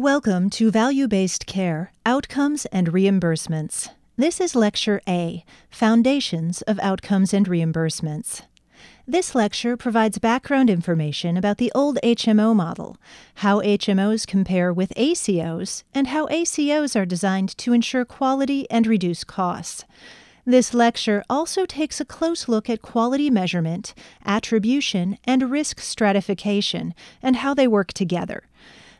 Welcome to Value Based Care Outcomes and Reimbursements. This is Lecture A Foundations of Outcomes and Reimbursements. This lecture provides background information about the old HMO model, how HMOs compare with ACOs, and how ACOs are designed to ensure quality and reduce costs. This lecture also takes a close look at quality measurement, attribution, and risk stratification, and how they work together.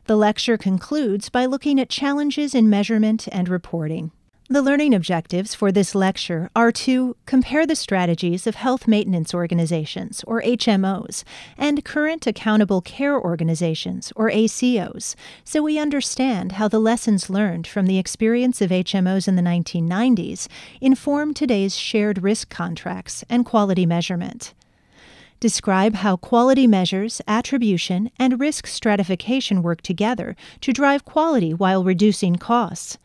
The lecture concludes by looking at challenges in measurement and reporting. The learning objectives for this lecture are to compare the strategies of health maintenance organizations, or HMOs, and current accountable care organizations, or ACOs, so we understand how the lessons learned from the experience of HMOs in the 1990s inform today's shared risk contracts and quality measurement describe how quality measures, attribution, and risk stratification work together to drive quality while reducing costs,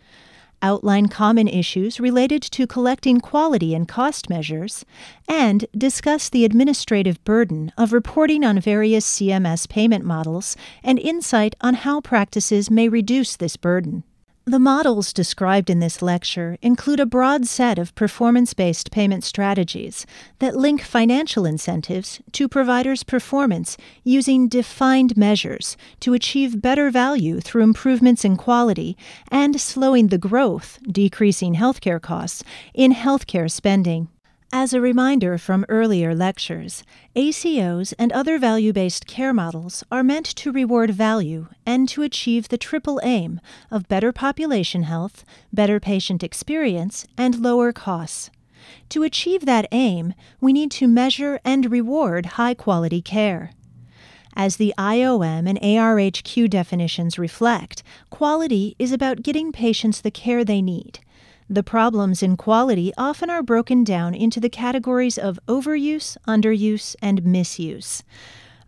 outline common issues related to collecting quality and cost measures, and discuss the administrative burden of reporting on various CMS payment models and insight on how practices may reduce this burden. The models described in this lecture include a broad set of performance based payment strategies that link financial incentives to providers' performance using defined measures to achieve better value through improvements in quality and slowing the growth, decreasing healthcare costs, in healthcare spending. As a reminder from earlier lectures, ACOs and other value based care models are meant to reward value and to achieve the triple aim of better population health, better patient experience, and lower costs. To achieve that aim, we need to measure and reward high quality care. As the IOM and ARHQ definitions reflect, quality is about getting patients the care they need the problems in quality often are broken down into the categories of overuse, underuse, and misuse.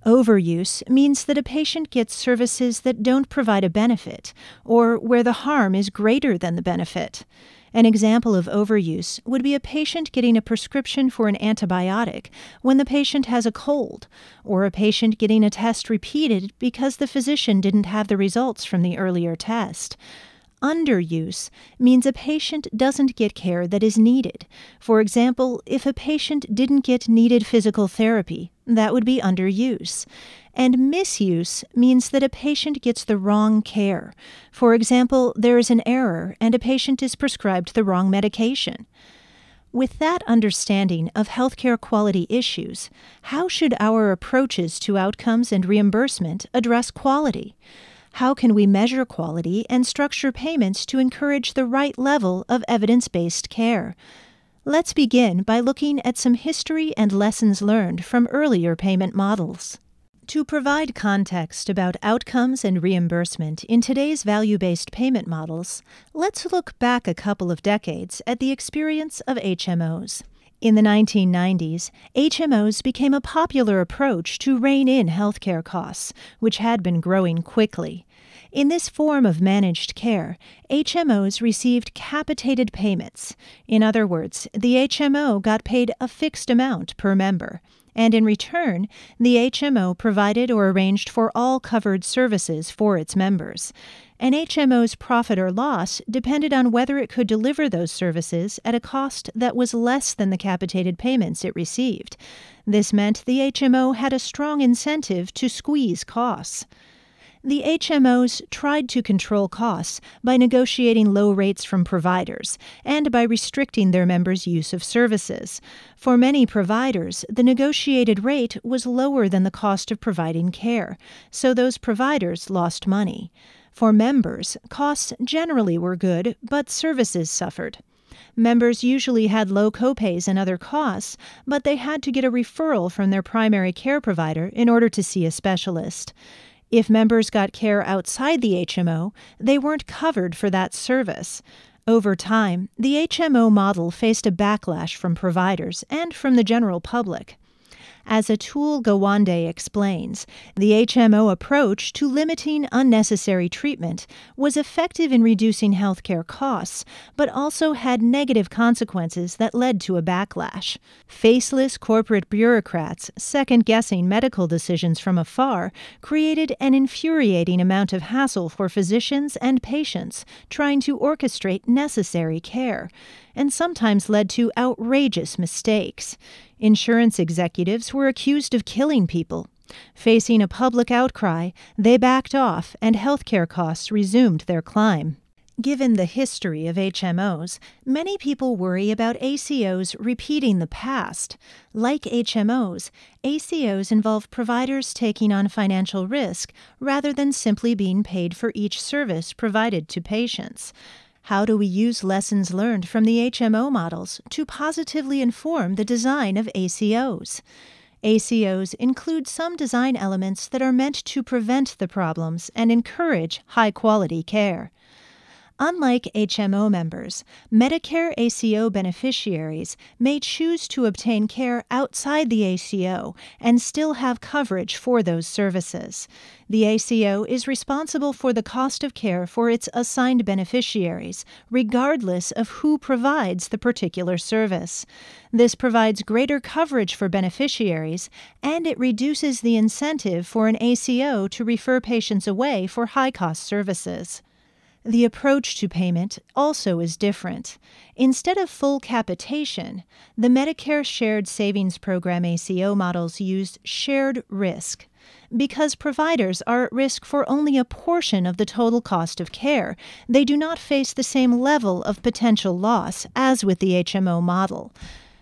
Overuse means that a patient gets services that don't provide a benefit, or where the harm is greater than the benefit. An example of overuse would be a patient getting a prescription for an antibiotic when the patient has a cold, or a patient getting a test repeated because the physician didn't have the results from the earlier test underuse means a patient doesn't get care that is needed. For example, if a patient didn't get needed physical therapy, that would be underuse. And misuse means that a patient gets the wrong care. For example, there is an error and a patient is prescribed the wrong medication. With that understanding of healthcare quality issues, how should our approaches to outcomes and reimbursement address quality? How can we measure quality and structure payments to encourage the right level of evidence based care? Let's begin by looking at some history and lessons learned from earlier payment models. To provide context about outcomes and reimbursement in today's value based payment models, let's look back a couple of decades at the experience of HMOs. In the 1990s, HMOs became a popular approach to rein in healthcare costs, which had been growing quickly. In this form of managed care, HMOs received capitated payments. In other words, the HMO got paid a fixed amount per member and in return, the HMO provided or arranged for all covered services for its members. An HMO's profit or loss depended on whether it could deliver those services at a cost that was less than the capitated payments it received. This meant the HMO had a strong incentive to squeeze costs. The HMOs tried to control costs by negotiating low rates from providers and by restricting their members' use of services. For many providers, the negotiated rate was lower than the cost of providing care, so those providers lost money. For members, costs generally were good, but services suffered. Members usually had low copays and other costs, but they had to get a referral from their primary care provider in order to see a specialist. If members got care outside the HMO, they weren't covered for that service. Over time, the HMO model faced a backlash from providers and from the general public. As Atul Gawande explains, the HMO approach to limiting unnecessary treatment was effective in reducing healthcare costs, but also had negative consequences that led to a backlash. Faceless corporate bureaucrats second guessing medical decisions from afar created an infuriating amount of hassle for physicians and patients trying to orchestrate necessary care, and sometimes led to outrageous mistakes. Insurance executives were accused of killing people. Facing a public outcry, they backed off and healthcare costs resumed their climb. Given the history of HMOs, many people worry about ACOs repeating the past. Like HMOs, ACOs involve providers taking on financial risk rather than simply being paid for each service provided to patients. How do we use lessons learned from the HMO models to positively inform the design of ACOs? ACOs include some design elements that are meant to prevent the problems and encourage high quality care. Unlike HMO members, Medicare ACO beneficiaries may choose to obtain care outside the ACO and still have coverage for those services. The ACO is responsible for the cost of care for its assigned beneficiaries, regardless of who provides the particular service. This provides greater coverage for beneficiaries and it reduces the incentive for an ACO to refer patients away for high cost services. The approach to payment also is different. Instead of full capitation, the Medicare Shared Savings Program ACO models use shared risk. Because providers are at risk for only a portion of the total cost of care, they do not face the same level of potential loss as with the HMO model.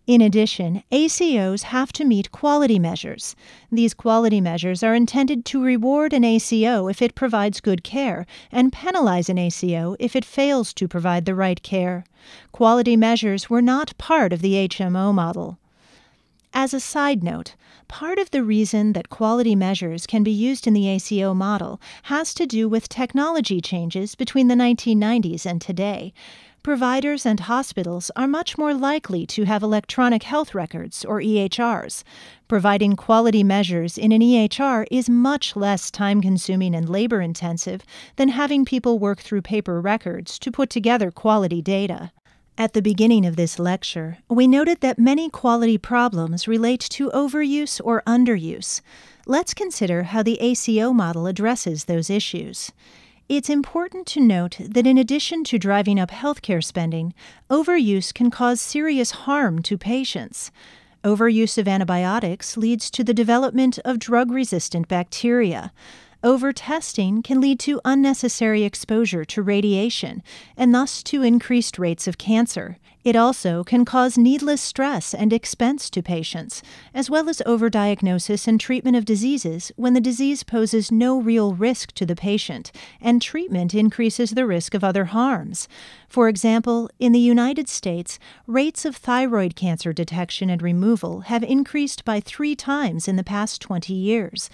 In addition, ACOs have to meet quality measures. These quality measures are intended to reward an ACO if it provides good care and penalize an ACO if it fails to provide the right care. Quality measures were not part of the HMO model. As a side note, part of the reason that quality measures can be used in the ACO model has to do with technology changes between the 1990s and today providers and hospitals are much more likely to have electronic health records, or EHRs. Providing quality measures in an EHR is much less time consuming and labor intensive than having people work through paper records to put together quality data. At the beginning of this lecture, we noted that many quality problems relate to overuse or underuse. Let's consider how the ACO model addresses those issues. It's important to note that in addition to driving up healthcare spending, overuse can cause serious harm to patients. Overuse of antibiotics leads to the development of drug resistant bacteria. Overtesting can lead to unnecessary exposure to radiation and thus to increased rates of cancer it also can cause needless stress and expense to patients, as well as overdiagnosis and treatment of diseases when the disease poses no real risk to the patient, and treatment increases the risk of other harms. For example, in the United States, rates of thyroid cancer detection and removal have increased by three times in the past 20 years.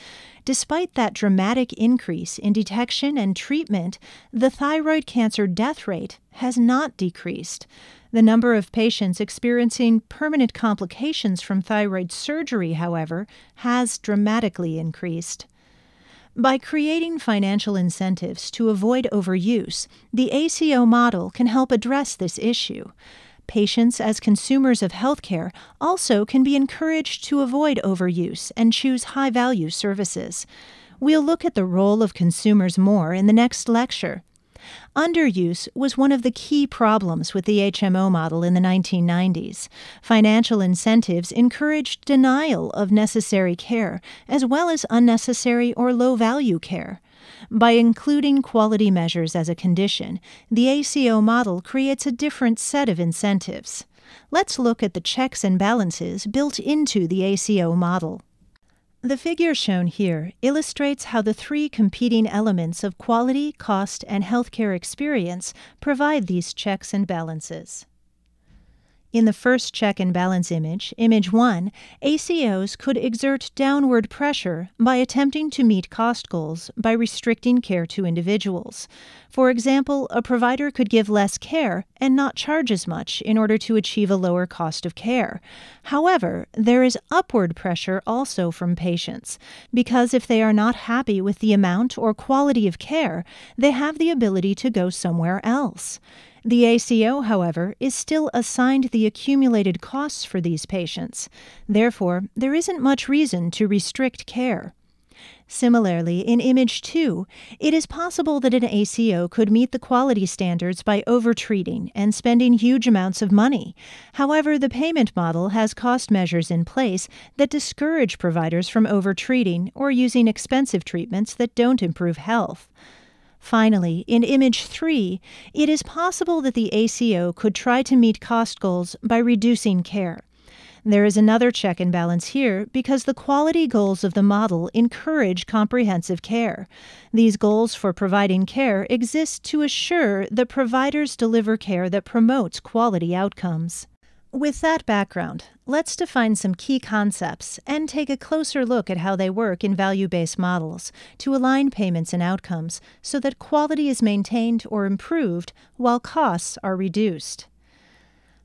Despite that dramatic increase in detection and treatment, the thyroid cancer death rate has not decreased. The number of patients experiencing permanent complications from thyroid surgery, however, has dramatically increased. By creating financial incentives to avoid overuse, the ACO model can help address this issue. Patients, as consumers of healthcare, also can be encouraged to avoid overuse and choose high value services. We'll look at the role of consumers more in the next lecture. Underuse was one of the key problems with the HMO model in the 1990s. Financial incentives encouraged denial of necessary care, as well as unnecessary or low value care. By including quality measures as a condition, the ACO model creates a different set of incentives. Let's look at the checks and balances built into the ACO model. The figure shown here illustrates how the three competing elements of quality, cost, and healthcare experience provide these checks and balances. In the first check and balance image, image 1, ACOs could exert downward pressure by attempting to meet cost goals by restricting care to individuals. For example, a provider could give less care and not charge as much in order to achieve a lower cost of care. However, there is upward pressure also from patients, because if they are not happy with the amount or quality of care, they have the ability to go somewhere else. The ACO, however, is still assigned the accumulated costs for these patients. Therefore, there isn't much reason to restrict care. Similarly, in Image 2, it is possible that an ACO could meet the quality standards by overtreating and spending huge amounts of money. However, the payment model has cost measures in place that discourage providers from overtreating or using expensive treatments that don't improve health. Finally, in Image 3, it is possible that the ACO could try to meet cost goals by reducing care. There is another check and balance here because the quality goals of the model encourage comprehensive care. These goals for providing care exist to assure that providers deliver care that promotes quality outcomes. With that background, let's define some key concepts and take a closer look at how they work in value based models to align payments and outcomes so that quality is maintained or improved while costs are reduced.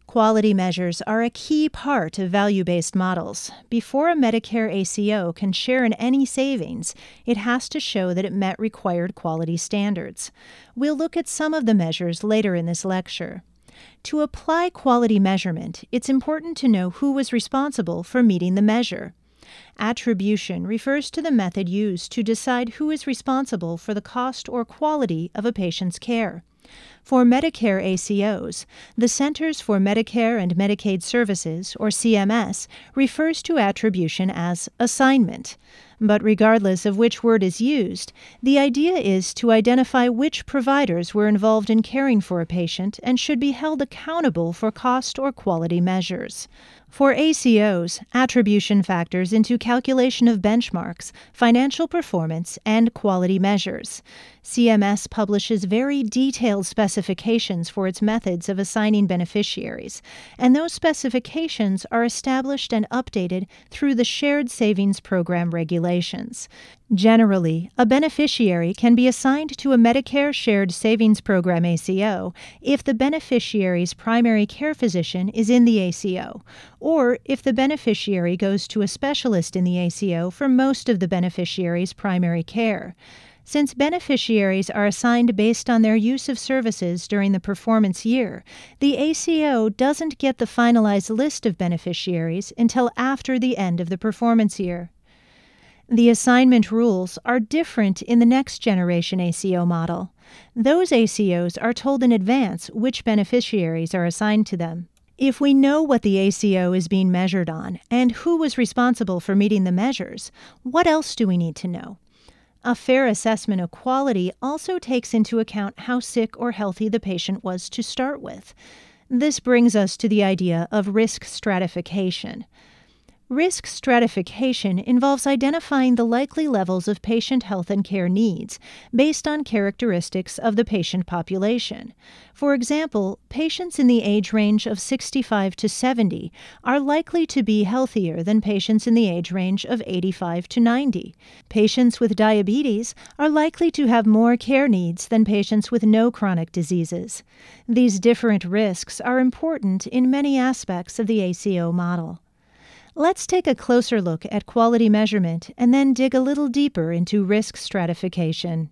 Quality measures are a key part of value based models. Before a Medicare ACO can share in any savings, it has to show that it met required quality standards. We'll look at some of the measures later in this lecture. To apply quality measurement, it's important to know who was responsible for meeting the measure. Attribution refers to the method used to decide who is responsible for the cost or quality of a patient's care. For Medicare ACOs, the Centers for Medicare and Medicaid Services, or CMS, refers to attribution as assignment. But regardless of which word is used, the idea is to identify which providers were involved in caring for a patient and should be held accountable for cost or quality measures. For ACOs, attribution factors into calculation of benchmarks, financial performance, and quality measures. CMS publishes very detailed specifications for its methods of assigning beneficiaries, and those specifications are established and updated through the Shared Savings Program regulations. Generally, a beneficiary can be assigned to a Medicare Shared Savings Program ACO if the beneficiary's primary care physician is in the ACO, or if the beneficiary goes to a specialist in the ACO for most of the beneficiary's primary care. Since beneficiaries are assigned based on their use of services during the performance year, the ACO doesn't get the finalized list of beneficiaries until after the end of the performance year. The assignment rules are different in the next generation ACO model. Those ACOs are told in advance which beneficiaries are assigned to them. If we know what the ACO is being measured on and who was responsible for meeting the measures, what else do we need to know? A fair assessment of quality also takes into account how sick or healthy the patient was to start with. This brings us to the idea of risk stratification. Risk stratification involves identifying the likely levels of patient health and care needs based on characteristics of the patient population. For example, patients in the age range of 65 to 70 are likely to be healthier than patients in the age range of 85 to 90. Patients with diabetes are likely to have more care needs than patients with no chronic diseases. These different risks are important in many aspects of the ACO model. Let's take a closer look at quality measurement and then dig a little deeper into risk stratification.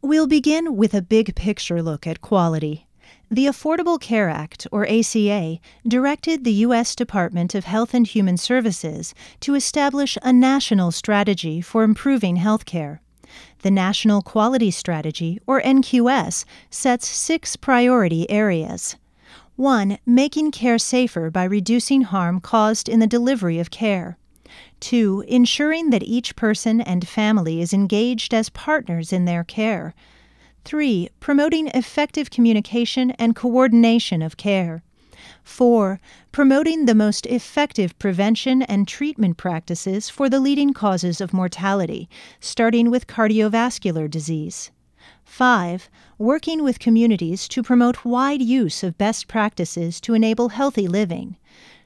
We'll begin with a big picture look at quality. The Affordable Care Act, or ACA, directed the U.S. Department of Health and Human Services to establish a national strategy for improving health care. The National Quality Strategy, or NQS, sets six priority areas. 1. Making care safer by reducing harm caused in the delivery of care. 2. Ensuring that each person and family is engaged as partners in their care. 3. Promoting effective communication and coordination of care. 4. Promoting the most effective prevention and treatment practices for the leading causes of mortality, starting with cardiovascular disease. 5. Working with communities to promote wide use of best practices to enable healthy living.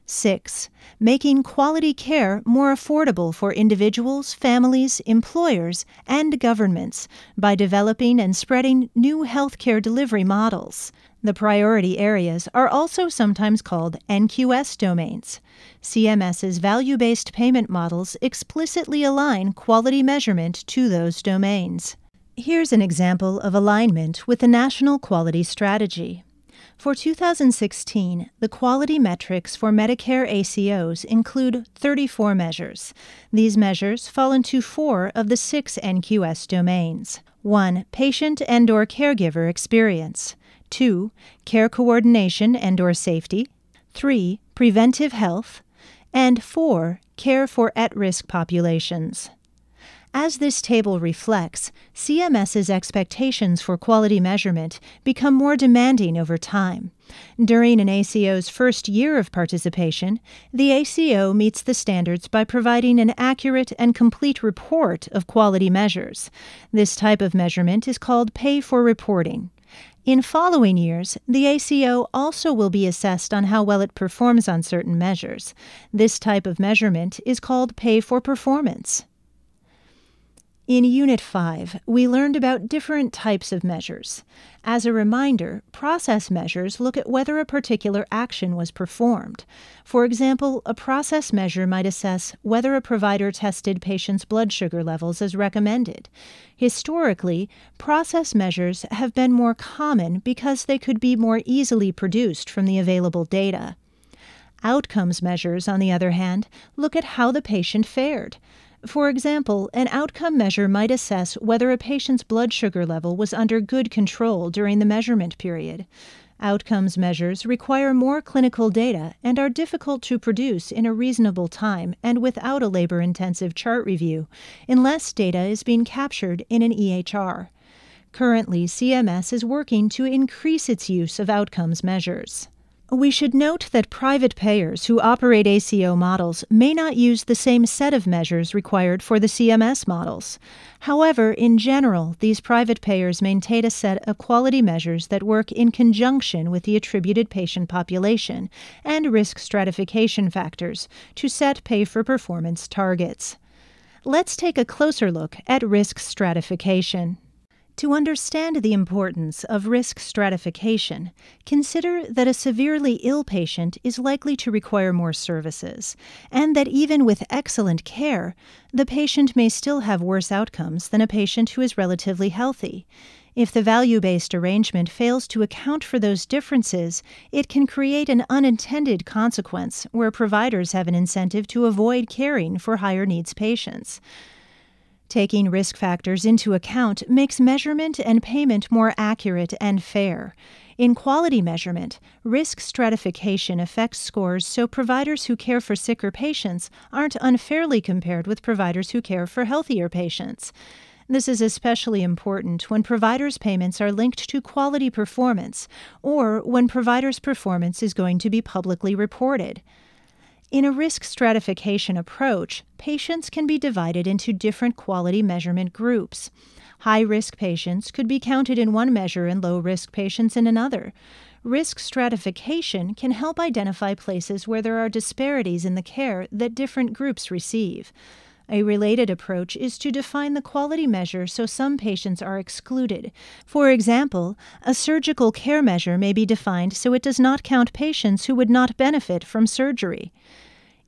6. Making quality care more affordable for individuals, families, employers, and governments by developing and spreading new healthcare delivery models. The priority areas are also sometimes called NQS domains. CMS's value based payment models explicitly align quality measurement to those domains. Here's an example of alignment with the National Quality Strategy. For 2016, the quality metrics for Medicare ACOs include 34 measures. These measures fall into four of the six NQS domains 1. Patient and or caregiver experience 2. Care coordination and or safety 3. Preventive health and 4. Care for at-risk populations. As this table reflects, CMS's expectations for quality measurement become more demanding over time. During an ACO's first year of participation, the ACO meets the standards by providing an accurate and complete report of quality measures. This type of measurement is called pay for reporting. In following years, the ACO also will be assessed on how well it performs on certain measures. This type of measurement is called pay for performance. In Unit 5, we learned about different types of measures. As a reminder, process measures look at whether a particular action was performed. For example, a process measure might assess whether a provider tested patients' blood sugar levels as recommended. Historically, process measures have been more common because they could be more easily produced from the available data. Outcomes measures, on the other hand, look at how the patient fared. For example, an outcome measure might assess whether a patient's blood sugar level was under good control during the measurement period. Outcomes measures require more clinical data and are difficult to produce in a reasonable time and without a labor intensive chart review, unless data is being captured in an EHR. Currently, CMS is working to increase its use of outcomes measures. We should note that private payers who operate ACO models may not use the same set of measures required for the CMS models. However, in general, these private payers maintain a set of quality measures that work in conjunction with the attributed patient population and risk stratification factors to set pay for performance targets. Let's take a closer look at risk stratification. To understand the importance of risk stratification, consider that a severely ill patient is likely to require more services, and that even with excellent care, the patient may still have worse outcomes than a patient who is relatively healthy. If the value based arrangement fails to account for those differences, it can create an unintended consequence where providers have an incentive to avoid caring for higher needs patients. Taking risk factors into account makes measurement and payment more accurate and fair. In quality measurement, risk stratification affects scores so providers who care for sicker patients aren't unfairly compared with providers who care for healthier patients. This is especially important when providers' payments are linked to quality performance or when providers' performance is going to be publicly reported. In a risk stratification approach, patients can be divided into different quality measurement groups. High risk patients could be counted in one measure and low risk patients in another. Risk stratification can help identify places where there are disparities in the care that different groups receive. A related approach is to define the quality measure so some patients are excluded. For example, a surgical care measure may be defined so it does not count patients who would not benefit from surgery.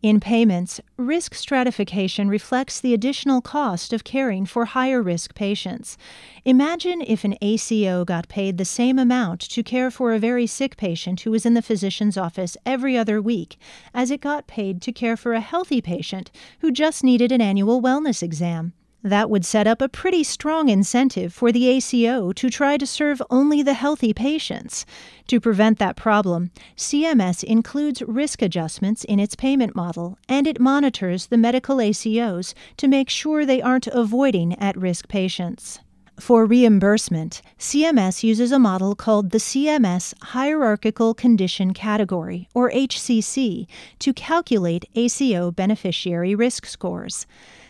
In payments, risk stratification reflects the additional cost of caring for higher risk patients. Imagine if an ACO got paid the same amount to care for a very sick patient who was in the physician's office every other week as it got paid to care for a healthy patient who just needed an annual wellness exam. That would set up a pretty strong incentive for the ACO to try to serve only the healthy patients. To prevent that problem, CMS includes risk adjustments in its payment model and it monitors the medical ACOs to make sure they aren't avoiding at risk patients. For reimbursement, CMS uses a model called the CMS Hierarchical Condition Category, or HCC, to calculate ACO beneficiary risk scores.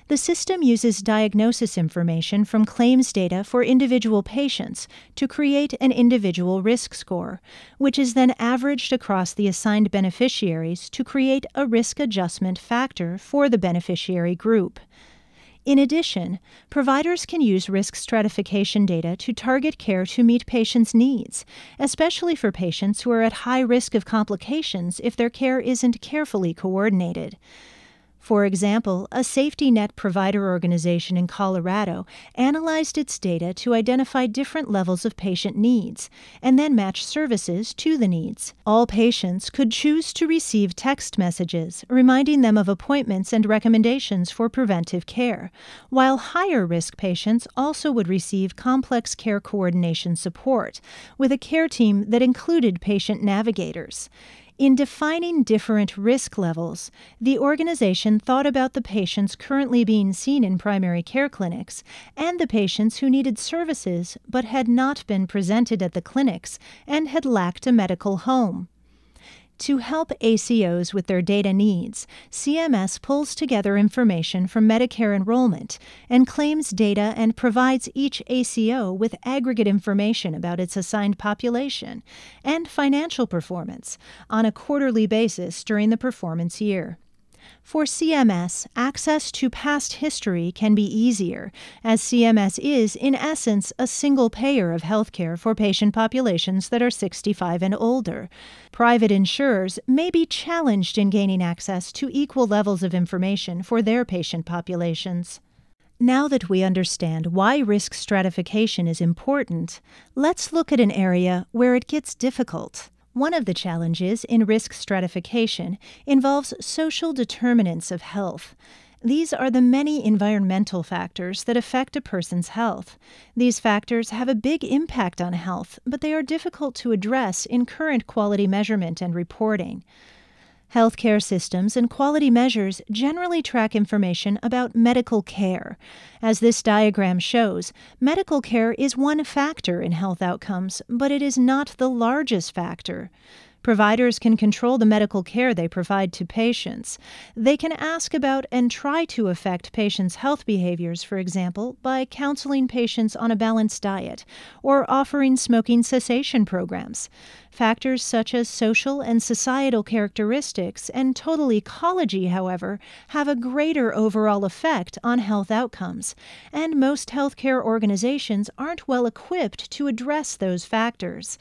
The system uses diagnosis information from claims data for individual patients to create an individual risk score, which is then averaged across the assigned beneficiaries to create a risk adjustment factor for the beneficiary group. In addition, providers can use risk stratification data to target care to meet patients' needs, especially for patients who are at high risk of complications if their care isn't carefully coordinated. For example, a safety net provider organization in Colorado analyzed its data to identify different levels of patient needs and then match services to the needs. All patients could choose to receive text messages reminding them of appointments and recommendations for preventive care, while higher risk patients also would receive complex care coordination support with a care team that included patient navigators. In defining different risk levels, the organization thought about the patients currently being seen in primary care clinics and the patients who needed services but had not been presented at the clinics and had lacked a medical home. To help ACOs with their data needs, CMS pulls together information from Medicare enrollment and claims data and provides each ACO with aggregate information about its assigned population and financial performance on a quarterly basis during the performance year. For CMS, access to past history can be easier, as CMS is, in essence, a single payer of healthcare for patient populations that are 65 and older. Private insurers may be challenged in gaining access to equal levels of information for their patient populations. Now that we understand why risk stratification is important, let's look at an area where it gets difficult one of the challenges in risk stratification involves social determinants of health. These are the many environmental factors that affect a person's health. These factors have a big impact on health, but they are difficult to address in current quality measurement and reporting. Healthcare systems and quality measures generally track information about medical care. As this diagram shows, medical care is one factor in health outcomes, but it is not the largest factor. Providers can control the medical care they provide to patients. They can ask about and try to affect patients' health behaviors, for example, by counseling patients on a balanced diet or offering smoking cessation programs. Factors such as social and societal characteristics and total ecology, however, have a greater overall effect on health outcomes, and most healthcare organizations aren't well equipped to address those factors.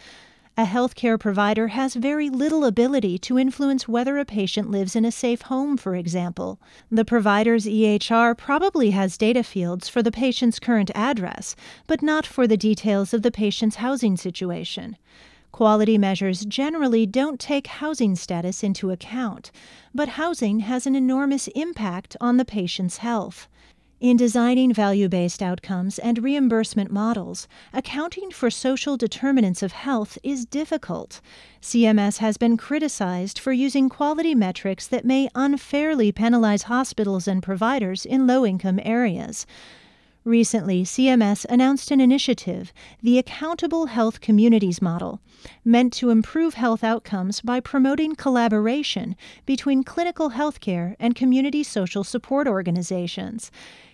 A healthcare provider has very little ability to influence whether a patient lives in a safe home, for example. The provider's EHR probably has data fields for the patient's current address, but not for the details of the patient's housing situation. Quality measures generally don't take housing status into account, but housing has an enormous impact on the patient's health. In designing value based outcomes and reimbursement models, accounting for social determinants of health is difficult. CMS has been criticized for using quality metrics that may unfairly penalize hospitals and providers in low income areas. Recently, CMS announced an initiative, the Accountable Health Communities Model, meant to improve health outcomes by promoting collaboration between clinical healthcare and community social support organizations.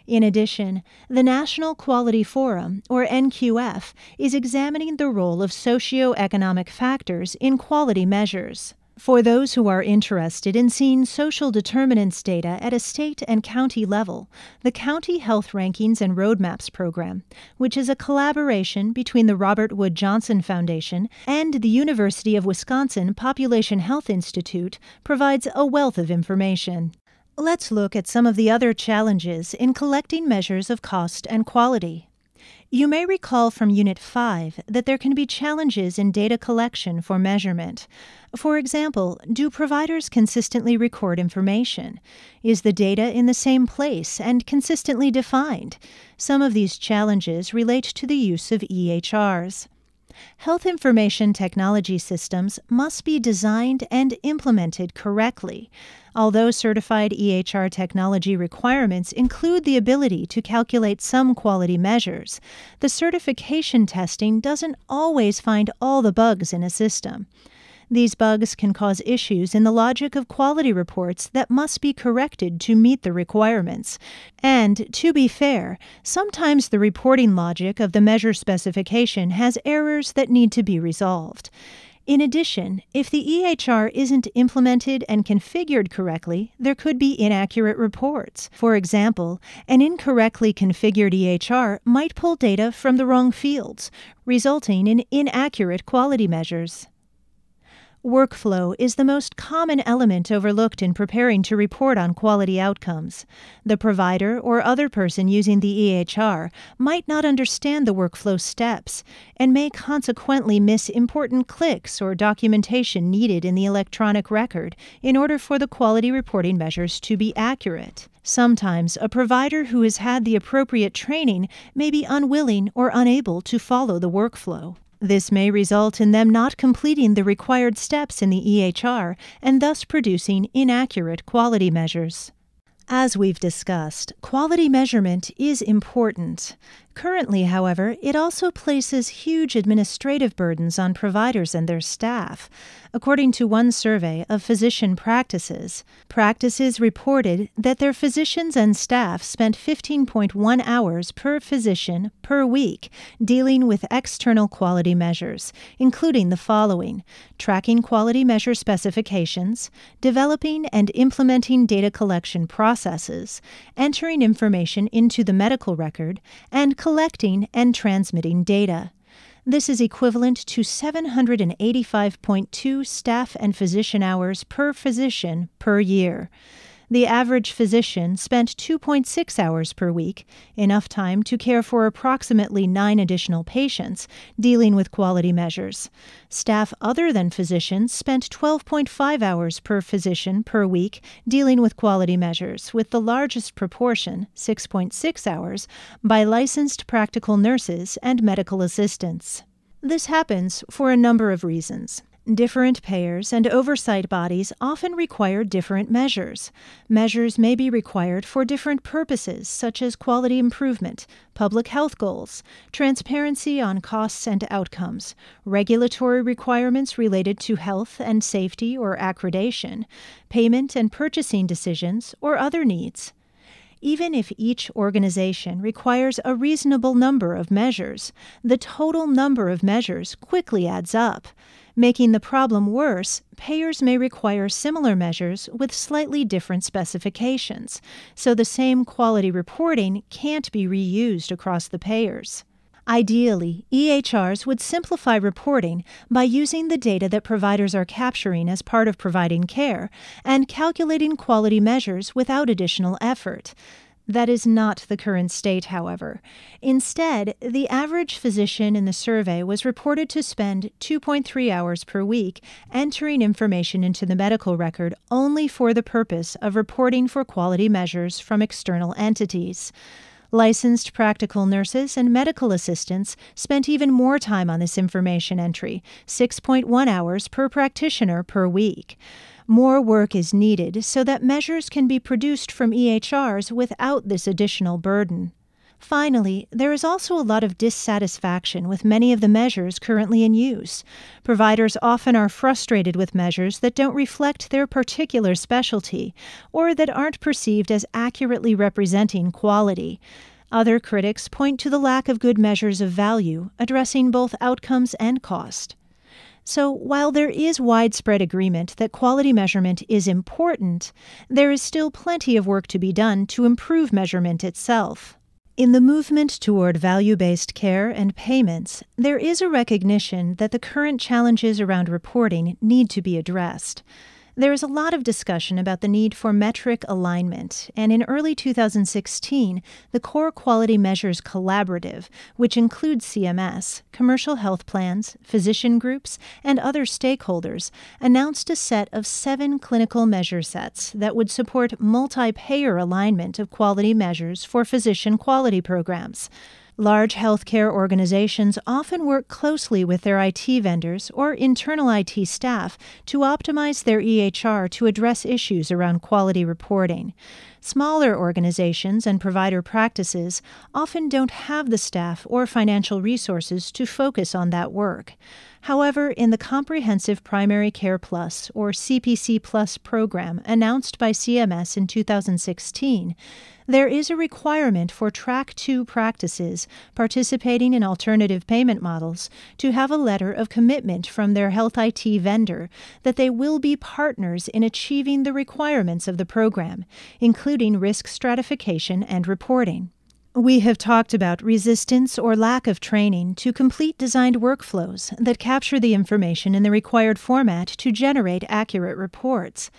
In addition, the National Quality Forum, or NQF, is examining the role of socioeconomic factors in quality measures. For those who are interested in seeing social determinants data at a state and county level, the County Health Rankings and Roadmaps program, which is a collaboration between the Robert Wood Johnson Foundation and the University of Wisconsin Population Health Institute, provides a wealth of information. Let's look at some of the other challenges in collecting measures of cost and quality. You may recall from Unit 5 that there can be challenges in data collection for measurement. For example, do providers consistently record information? Is the data in the same place and consistently defined? Some of these challenges relate to the use of EHRs. Health information technology systems must be designed and implemented correctly. Although certified EHR technology requirements include the ability to calculate some quality measures, the certification testing doesn't always find all the bugs in a system. These bugs can cause issues in the logic of quality reports that must be corrected to meet the requirements. And, to be fair, sometimes the reporting logic of the measure specification has errors that need to be resolved. In addition, if the EHR isn't implemented and configured correctly, there could be inaccurate reports. For example, an incorrectly configured EHR might pull data from the wrong fields, resulting in inaccurate quality measures. Workflow is the most common element overlooked in preparing to report on quality outcomes. The provider or other person using the EHR might not understand the workflow steps and may consequently miss important clicks or documentation needed in the electronic record in order for the quality reporting measures to be accurate. Sometimes a provider who has had the appropriate training may be unwilling or unable to follow the workflow. This may result in them not completing the required steps in the EHR and thus producing inaccurate quality measures. As we've discussed, quality measurement is important. Currently, however, it also places huge administrative burdens on providers and their staff. According to one survey of physician practices, practices reported that their physicians and staff spent 15.1 hours per physician per week dealing with external quality measures, including the following tracking quality measure specifications, developing and implementing data collection processes, entering information into the medical record, and collecting and transmitting data. This is equivalent to 785.2 staff and physician hours per physician per year. The average physician spent 2.6 hours per week, enough time to care for approximately nine additional patients, dealing with quality measures. Staff other than physicians spent 12.5 hours per physician per week, dealing with quality measures, with the largest proportion, 6.6 hours, by licensed practical nurses and medical assistants. This happens for a number of reasons. Different payers and oversight bodies often require different measures. Measures may be required for different purposes, such as quality improvement, public health goals, transparency on costs and outcomes, regulatory requirements related to health and safety or accreditation, payment and purchasing decisions, or other needs even if each organization requires a reasonable number of measures, the total number of measures quickly adds up. Making the problem worse, payers may require similar measures with slightly different specifications, so the same quality reporting can't be reused across the payers. Ideally, EHRs would simplify reporting by using the data that providers are capturing as part of providing care and calculating quality measures without additional effort. That is not the current state, however. Instead, the average physician in the survey was reported to spend 2.3 hours per week entering information into the medical record only for the purpose of reporting for quality measures from external entities. Licensed practical nurses and medical assistants spent even more time on this information entry 6.1 hours per practitioner per week. More work is needed so that measures can be produced from EHRs without this additional burden. Finally, there is also a lot of dissatisfaction with many of the measures currently in use. Providers often are frustrated with measures that don't reflect their particular specialty or that aren't perceived as accurately representing quality. Other critics point to the lack of good measures of value addressing both outcomes and cost. So, while there is widespread agreement that quality measurement is important, there is still plenty of work to be done to improve measurement itself. In the movement toward value based care and payments, there is a recognition that the current challenges around reporting need to be addressed. There is a lot of discussion about the need for metric alignment, and in early 2016, the Core Quality Measures Collaborative, which includes CMS, commercial health plans, physician groups, and other stakeholders, announced a set of seven clinical measure sets that would support multi payer alignment of quality measures for physician quality programs. Large healthcare organizations often work closely with their IT vendors or internal IT staff to optimize their EHR to address issues around quality reporting. Smaller organizations and provider practices often don't have the staff or financial resources to focus on that work. However, in the Comprehensive Primary Care Plus, or CPC Plus program announced by CMS in 2016, there is a requirement for Track 2 practices participating in alternative payment models to have a letter of commitment from their health IT vendor that they will be partners in achieving the requirements of the program, including risk stratification and reporting. We have talked about resistance or lack of training to complete designed workflows that capture the information in the required format to generate accurate reports.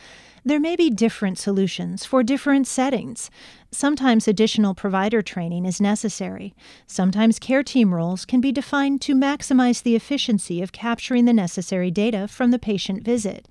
There may be different solutions for different settings. Sometimes additional provider training is necessary. Sometimes care team roles can be defined to maximize the efficiency of capturing the necessary data from the patient visit.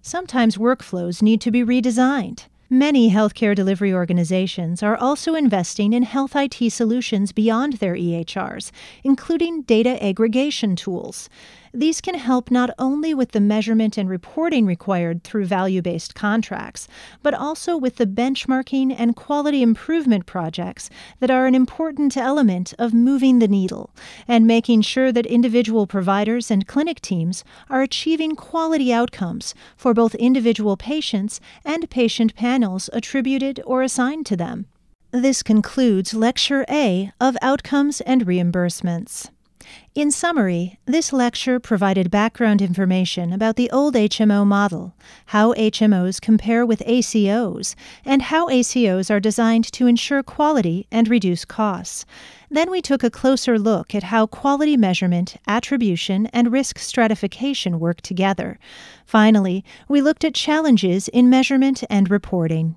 Sometimes workflows need to be redesigned. Many healthcare delivery organizations are also investing in health IT solutions beyond their EHRs, including data aggregation tools. These can help not only with the measurement and reporting required through value based contracts, but also with the benchmarking and quality improvement projects that are an important element of moving the needle and making sure that individual providers and clinic teams are achieving quality outcomes for both individual patients and patient panels attributed or assigned to them. This concludes Lecture A of Outcomes and Reimbursements. In summary, this lecture provided background information about the old HMO model, how HMOs compare with ACOs, and how ACOs are designed to ensure quality and reduce costs. Then we took a closer look at how quality measurement, attribution, and risk stratification work together. Finally, we looked at challenges in measurement and reporting.